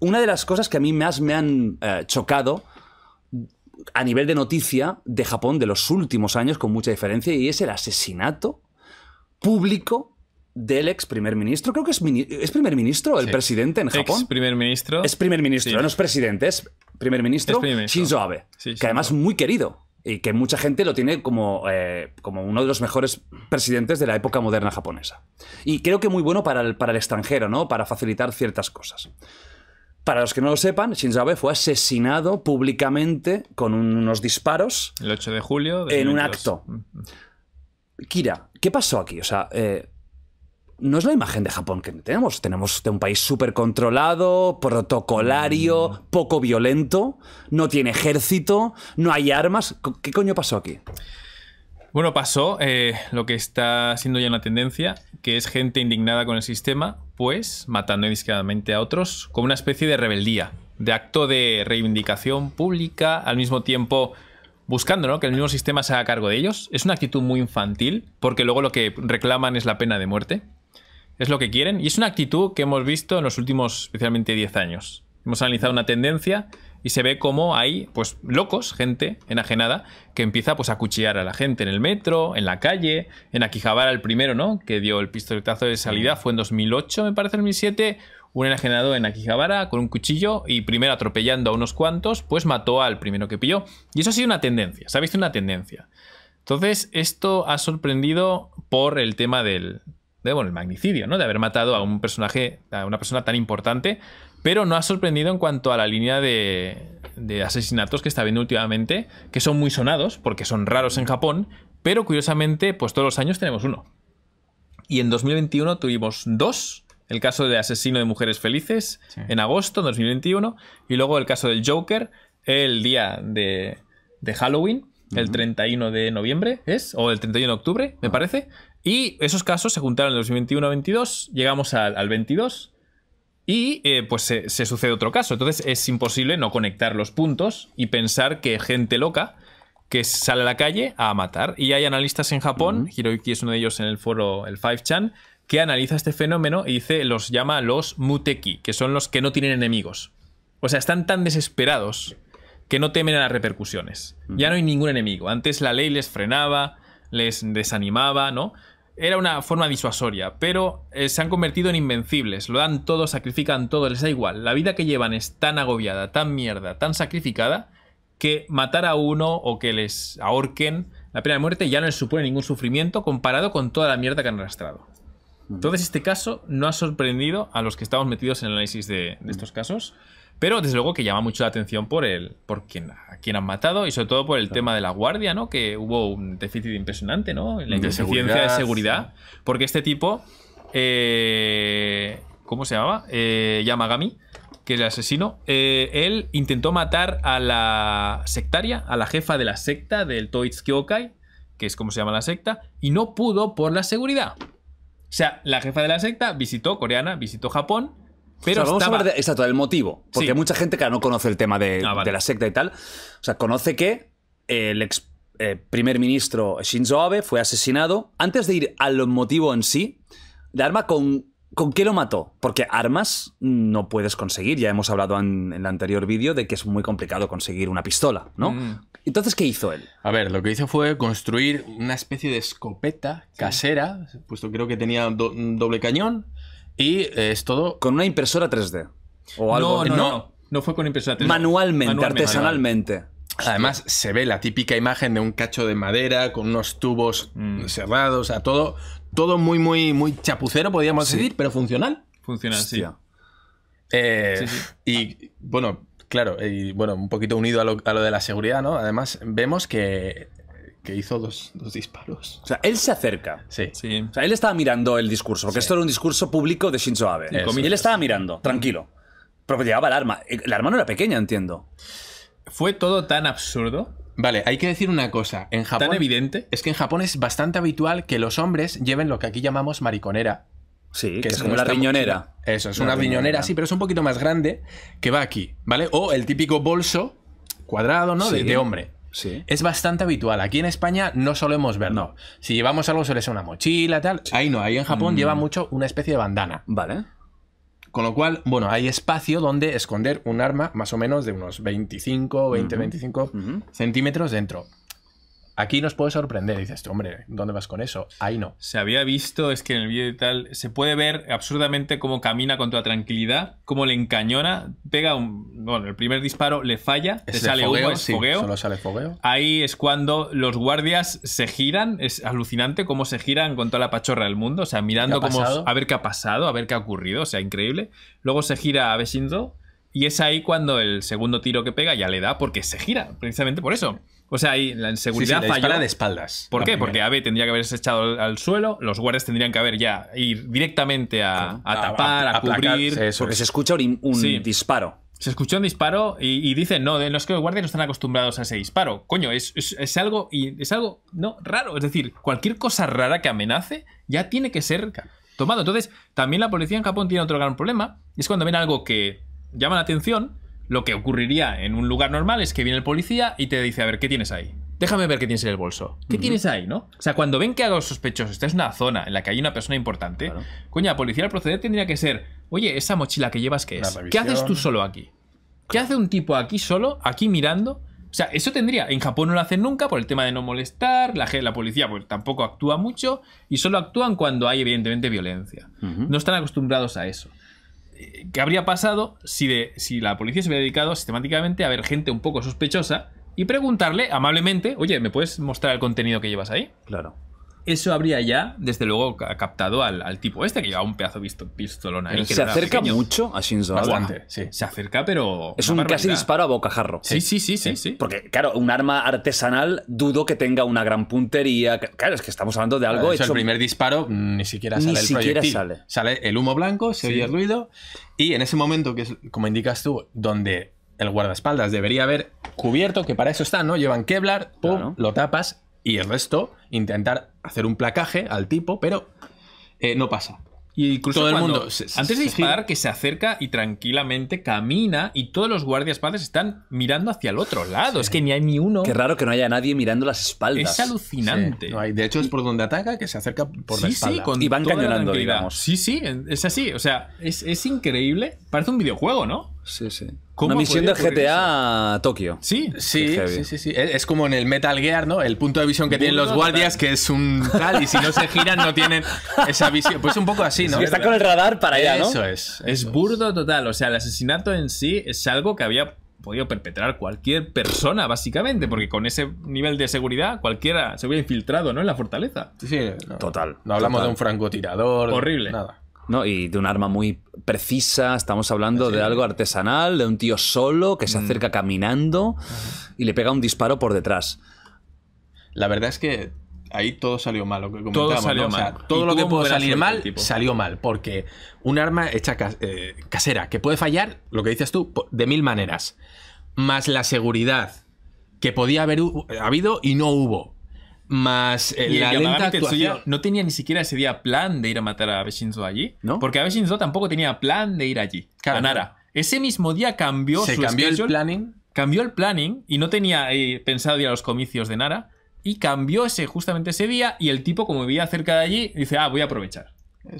Una de las cosas que a mí más me han eh, chocado a nivel de noticia de Japón de los últimos años, con mucha diferencia, y es el asesinato público del ex primer ministro. Creo que es, ¿es primer ministro, el presidente en Japón. Ex primer ministro. Es primer ministro, no es presidente, es primer ministro, Shinzo Abe, que además es muy querido y que mucha gente lo tiene como, eh, como uno de los mejores presidentes de la época moderna japonesa. Y creo que muy bueno para el, para el extranjero, ¿no? Para facilitar ciertas cosas. Para los que no lo sepan, Shinzo Abe fue asesinado públicamente con unos disparos. El 8 de julio. en un acto. Kira, ¿qué pasó aquí? O sea, eh, no es la imagen de Japón que tenemos. Tenemos un país súper controlado, protocolario, mm. poco violento, no tiene ejército, no hay armas. ¿Qué coño pasó aquí? Bueno, pasó eh, lo que está siendo ya una tendencia, que es gente indignada con el sistema, pues matando indiscriminadamente a otros, como una especie de rebeldía, de acto de reivindicación pública, al mismo tiempo buscando que el mismo sistema se haga cargo de ellos. Es una actitud muy infantil, porque luego lo que reclaman es la pena de muerte es lo que quieren y es una actitud que hemos visto en los últimos especialmente 10 años. Hemos analizado una tendencia y se ve como hay pues locos, gente enajenada, que empieza pues a cuchillar a la gente en el metro, en la calle, en Akihabara el primero, ¿no? Que dio el pistoletazo de salida, fue en 2008 me parece, en 2007, un enajenado en Akihabara con un cuchillo y primero atropellando a unos cuantos, pues mató al primero que pilló. Y eso ha sido una tendencia, se ha visto una tendencia. Entonces, esto ha sorprendido por el tema del, de bueno, el magnicidio, ¿no? De haber matado a un personaje, a una persona tan importante, pero no ha sorprendido en cuanto a la línea de, asesinatos que está viendo últimamente, que son muy sonados, porque son raros en Japón, pero curiosamente, pues todos los años tenemos uno. Y en 2021 tuvimos dos, el caso de asesino de mujeres felices en agosto de 2021 y luego el caso del Joker el día de, Halloween, el 31 de noviembre es, o el 31 de octubre, me ah. parece, y esos casos se juntaron en 2021 2022 22, llegamos al, 22 y eh, pues se, sucede otro caso. Entonces es imposible no conectar los puntos y pensar que gente loca que sale a la calle a matar. Y hay analistas en Japón, Hiroiki es uno de ellos en el foro el 5chan, que analiza este fenómeno y dice, los llama los muteki, que son los que no tienen enemigos. O sea, están tan desesperados que no temen a las repercusiones. Ya no hay ningún enemigo. Antes la ley les frenaba, les desanimaba, ¿no? era una forma disuasoria, pero eh, se han convertido en invencibles, lo dan todo, sacrifican todo, les da igual. La vida que llevan es tan agobiada, tan mierda, tan sacrificada, que matar a uno o que les ahorquen la pena de muerte ya no les supone ningún sufrimiento comparado con toda la mierda que han arrastrado. Entonces este caso no ha sorprendido a los que estamos metidos en el análisis de estos casos. Pero desde luego que llama mucho la atención por el por quien, a han matado y sobre todo por el tema de la guardia, ¿no? Que hubo un déficit impresionante, ¿no? La insuficiencia de seguridad. Porque este tipo, eh, ¿cómo se llamaba? Eh, Yamagami, que es el asesino, eh, él intentó matar a la sectaria, a la jefa de la secta del Toits que es como se llama la secta, y no pudo por la seguridad. O sea, la jefa de la secta visitó coreana, visitó Japón pero vamos a hablar del motivo. Porque mucha gente que no conoce el tema de, ah, de, la secta y tal. O sea, conoce que el ex eh, primer ministro Shinzo Abe fue asesinado. Antes de ir al motivo en sí, de arma con ¿Con qué lo mató? Porque armas no puedes conseguir. Ya hemos hablado en, el anterior vídeo de que es muy complicado conseguir una pistola, ¿no? Mm. Entonces, ¿qué hizo él? A ver, lo que hizo fue construir una especie de escopeta casera, puesto creo que tenía un doble cañón, y eh, es todo. Con una impresora 3D. O algo. No, no, no. no fue con impresora 3D. Manualmente, artesanalmente. Además, se ve la típica imagen de un cacho de madera con unos tubos mm. cerrados, o sea, todo, todo muy, muy, muy chapucero, podríamos decir, pero funcional. Funcional, eh, sí. Y bueno, claro, y bueno, un poquito unido a lo, a lo de la seguridad, ¿no? Además, vemos que que hizo dos, disparos. O sea, él se acerca. Sí. O sea, él estaba mirando el discurso, porque esto era un discurso público de Shinzo Abe. y él estaba mirando, tranquilo. Pero llevaba el arma. El eh, arma no era pequeña, entiendo. Fue todo tan absurdo. Vale, hay que decir una cosa. En Japón. Tan evidente. Es que en Japón es bastante habitual que los hombres lleven lo que aquí llamamos mariconera. Sí, que, es como la riñonera. Eso, es una, riñonera, sí, pero es un poquito más grande que va aquí, ¿vale? O el típico bolso cuadrado, ¿no? de, hombre. Es bastante habitual. Aquí en España no solemos verlo. Si llevamos algo, suele ser una mochila, tal. Ahí no, ahí en Japón lleva mm. mucho una especie de bandana. Vale. Con lo cual, bueno, hay espacio donde esconder un arma más o menos de unos 25, 20, 25 centímetros dentro. Aquí nos puede sorprender. dices, hombre, ¿dónde vas con eso? Ahí no. Se había visto, es que en el vídeo y tal, se puede ver absurdamente cómo camina con toda tranquilidad, cómo le encañona, pega un. Bueno, el primer disparo le falla, te sale fogueo, Solo sale fogueo. Ahí es cuando los guardias se giran, es alucinante cómo se giran con toda la pachorra del mundo, o sea, mirando cómo, a ver qué ha pasado, a ver qué ha ocurrido, o sea, increíble. Luego se gira a Besindo. Y es ahí cuando el segundo tiro que pega ya le da porque se gira, precisamente por eso. O sea, ahí la inseguridad falla de espaldas. ¿Por qué? Porque Abe tendría que haberse echado al, suelo, los guardias tendrían que haber ya ir directamente a, tapar, a, cubrir. porque pues, se escucha un, disparo. Se escucha un disparo y, dicen, no, de los que los guardias no están acostumbrados a ese disparo. Coño, es, algo, y es algo no raro. Es decir, cualquier cosa rara que amenace ya tiene que ser tomado. Entonces, también la policía en Japón tiene otro gran problema. Y es cuando ven algo que llama la atención lo que ocurriría en un lugar normal es que viene el policía y te dice, a ver, ¿qué tienes ahí? Déjame ver qué tienes en el bolso. ¿Qué tienes ahí, no? O sea, cuando ven que hago sospechoso, esta es una zona en la que hay una persona importante, coña, la policía al proceder tendría que ser, oye, esa mochila que llevas, ¿qué es? ¿Qué haces tú solo aquí? ¿Qué hace un tipo aquí solo, aquí mirando? O sea, eso tendría. En Japón no lo hacen nunca por el tema de no molestar. La, la policía pues, tampoco actúa mucho y solo actúan cuando hay, evidentemente, violencia. No están acostumbrados a eso. ¿qué habría pasado si, de, si la policía se hubiera dedicado sistemáticamente a ver gente un poco sospechosa y preguntarle amablemente, oye, ¿me puedes mostrar el contenido que llevas ahí? Claro eso habría ya, desde luego, captado al, tipo este que lleva un pedazo visto pistolón ahí. se acerca mucho a Shinzo Se acerca, pero. Es un casi disparo a bocajarro. Sí sí, sí, sí, sí, Porque, claro, un arma artesanal, dudo que tenga una gran puntería. Claro, es que estamos hablando de algo El primer disparo ni siquiera sale el proyectil. Sale. el humo blanco, se oye el ruido. Y en ese momento, que es, como indicas tú, donde el guardaespaldas debería haber cubierto, que para eso está, ¿no? Llevan Kevlar, pum, lo tapas y el resto, intentar hacer un placaje al tipo, pero eh, no pasa. Y incluso todo el mundo. antes de disparar, que se acerca y tranquilamente camina y todos los guardias padres están mirando hacia el otro lado. Es que ni hay ni uno. Qué raro que no haya nadie mirando las espaldas. Es alucinante. De hecho, es por donde ataca que se acerca por la espalda. y van cañonando, digamos. Sí, sí, es así. O sea, es increíble. Parece un videojuego, ¿no? Sí, misión de GTA a Tokio. Sí, sí, sí, sí, Es como en el Metal Gear, ¿no? El punto de visión que tienen los guardias, que es un tal, y si no se giran no tienen esa visión. Pues un poco así, ¿no? está con el radar para allá, ¿no? Eso es. es burdo total. O sea, el asesinato en sí es algo que había podido perpetrar cualquier persona, básicamente, porque con ese nivel de seguridad cualquiera se hubiera infiltrado, ¿no? En la fortaleza. Sí, Total. No hablamos de un francotirador. Horrible. Nada. ¿no? Y de un arma muy precisa, estamos hablando de algo artesanal, de un tío solo que se mm. acerca caminando y le pega un disparo por detrás. La verdad es que ahí todo salió mal, Todo salió todo lo que pudo salir mal, salió mal. Porque un arma hecha eh, casera, que puede fallar, lo que dices tú, de mil maneras. Más la seguridad que podía haber habido y no hubo más eh, la no tenía ni siquiera ese día plan de ir a matar a Abe Shinzo allí. ¿No? Porque Abe Shinzo tampoco tenía plan de ir allí. a Nara. Ese mismo día cambió Se su cambió el planning. Cambió el planning y no tenía eh, pensado ir a los comicios de Nara. Y cambió ese justamente ese día y el tipo, como vivía cerca de allí, dice, ah, voy a aprovechar.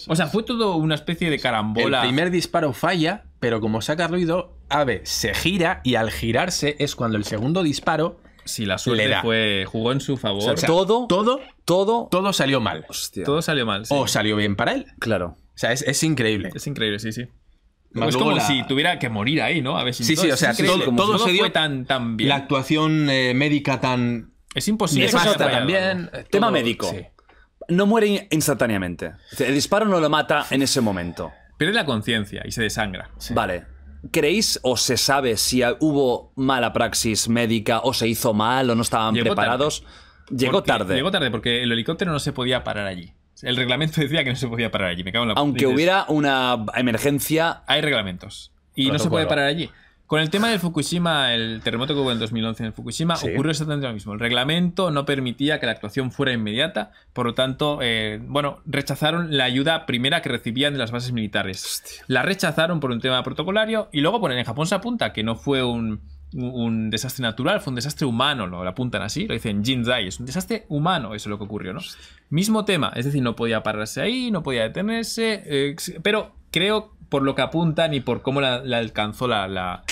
o sea, fue todo una especie de carambola. El primer disparo falla, pero como saca ruido, Ave se gira y al girarse es cuando el segundo disparo si la suerte fue jugó en su favor. todo, todo, todo, todo salió mal. Todo salió mal. O salió bien para él. Claro. O sea, es, increíble. Es increíble, sí, sí. es como si tuviera que morir ahí, ¿no? A ver si sí, sí, todo, se dio tan, tan bien. La actuación eh, médica tan. Es imposible. Es también. Tema médico. No muere instantáneamente. El disparo no lo mata en ese momento. Pierde la conciencia y se desangra. Vale. ¿Creéis o se sabe si hubo mala praxis médica o se hizo mal o no estaban preparados? Llegó tarde. Llegó tarde porque el helicóptero no se podía parar allí. El reglamento decía que no se podía parar allí. Aunque hubiera una emergencia. Hay reglamentos. Y no se puede parar allí. Con el tema del Fukushima, el terremoto que hubo en 2011 en Fukushima, ocurrió exactamente lo mismo. El reglamento no permitía que la actuación fuera inmediata, por lo tanto, eh, bueno, rechazaron la ayuda primera que recibían de las bases militares. La rechazaron por un tema protocolario y luego bueno, en Japón se apunta que no fue un, desastre natural, fue un desastre humano, lo, apuntan así, lo dicen Jinzai, es un desastre humano, eso es lo que ocurrió, ¿no? Mismo tema, es decir, no podía pararse ahí, no podía detenerse, eh, pero creo por lo que apuntan y por cómo la, alcanzó la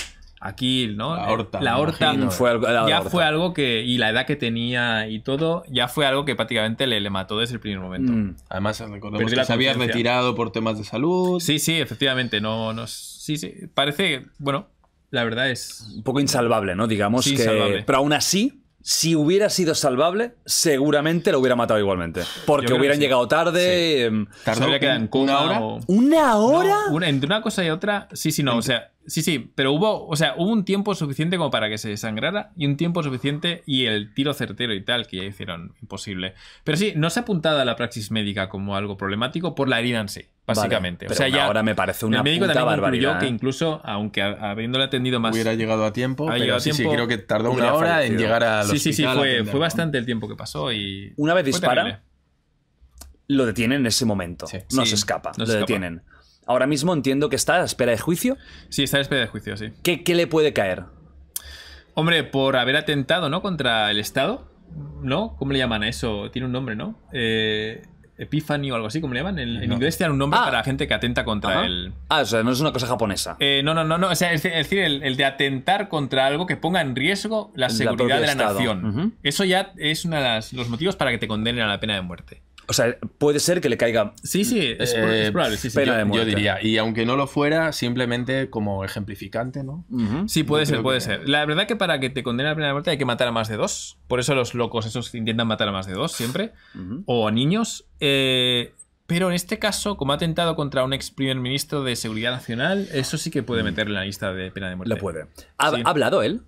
Aquí, ¿no? La eh, horta. La horta fue ya fue algo que, y la edad que tenía y todo, ya fue algo que prácticamente le, le mató desde el primer momento. Mm. Además, recordemos que se había retirado por temas de salud. Sí, sí, efectivamente. No, no, sí, sí. Parece, bueno, la verdad es... Un poco insalvable, ¿no? Digamos que... Pero aún así, si hubiera sido salvable, seguramente lo hubiera matado igualmente. Porque hubieran llegado tarde. Sí. Em, una hora. ¿Una hora? entre una cosa y otra. Sí, sí, no. O sea, Sí, sí, pero hubo, o sea, hubo un tiempo suficiente como para que se desangrara y un tiempo suficiente y el tiro certero y tal, que ya hicieron imposible. Pero sí, no se ha apuntado a la praxis médica como algo problemático por la herida en sí, básicamente. ahora me parece una médico barbaridad. que ¿eh? incluso, aunque habiéndole atendido más. Hubiera llegado a tiempo, sí, sí, creo que tardó una hora en llegar al sí, Sí, sí, fue, bastante el tiempo que pasó y. Una vez dispara, lo detienen en ese momento. no se escapa, lo detienen. Ahora mismo entiendo que está a espera de juicio. Sí, está a espera de juicio, sí. ¿Qué, le puede caer? Hombre, por haber atentado, ¿no? Contra el Estado, ¿no? ¿Cómo le llaman a eso? Tiene un nombre, ¿no? Eh, o algo así, ¿cómo le llaman? En, inglés en inglés un nombre ah. para la gente que atenta contra él. el. Ah, o sea, no es una cosa japonesa. Eh, no, no, no, no. O sea, es decir, el, de atentar contra algo que ponga en riesgo la seguridad de la nación. Eso ya es uno de los motivos para que te condenen a la pena de muerte. O sea, puede ser que le caiga. Sí, sí, es, eh, Sí, pena de muerte. yo, diría. Y aunque no lo fuera, simplemente como ejemplificante, ¿no? Sí, puede ser, puede ser. La verdad que para que te condenen a pena de muerte hay que matar a más de dos. Por eso los locos esos intentan matar a más de dos siempre. O a niños. Eh, pero en este caso, como ha atentado contra un ex primer ministro de Seguridad Nacional, eso sí que puede mm. meterle en la lista de pena de muerte. Lo puede. ¿Ha, hablado él?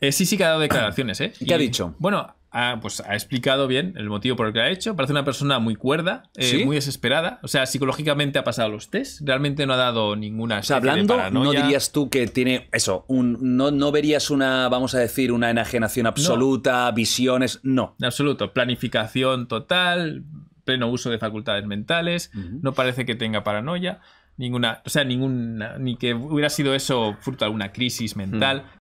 Eh, sí, sí que ha dado declaraciones, ¿eh? ¿Qué ha dicho? Bueno, ha, pues, ha explicado bien el motivo por el que ha hecho. Parece una persona muy cuerda, eh, muy desesperada. O sea, psicológicamente ha pasado los test. Realmente no ha dado ninguna. O sea, hablando, no dirías tú que tiene eso. Un, no, verías una, vamos a decir, una enajenación absoluta, visiones. No. absoluto. Planificación total, pleno uso de facultades mentales. No parece que tenga paranoia ninguna, o sea, ninguna, ni que hubiera sido eso fruto de alguna crisis mental. Mm.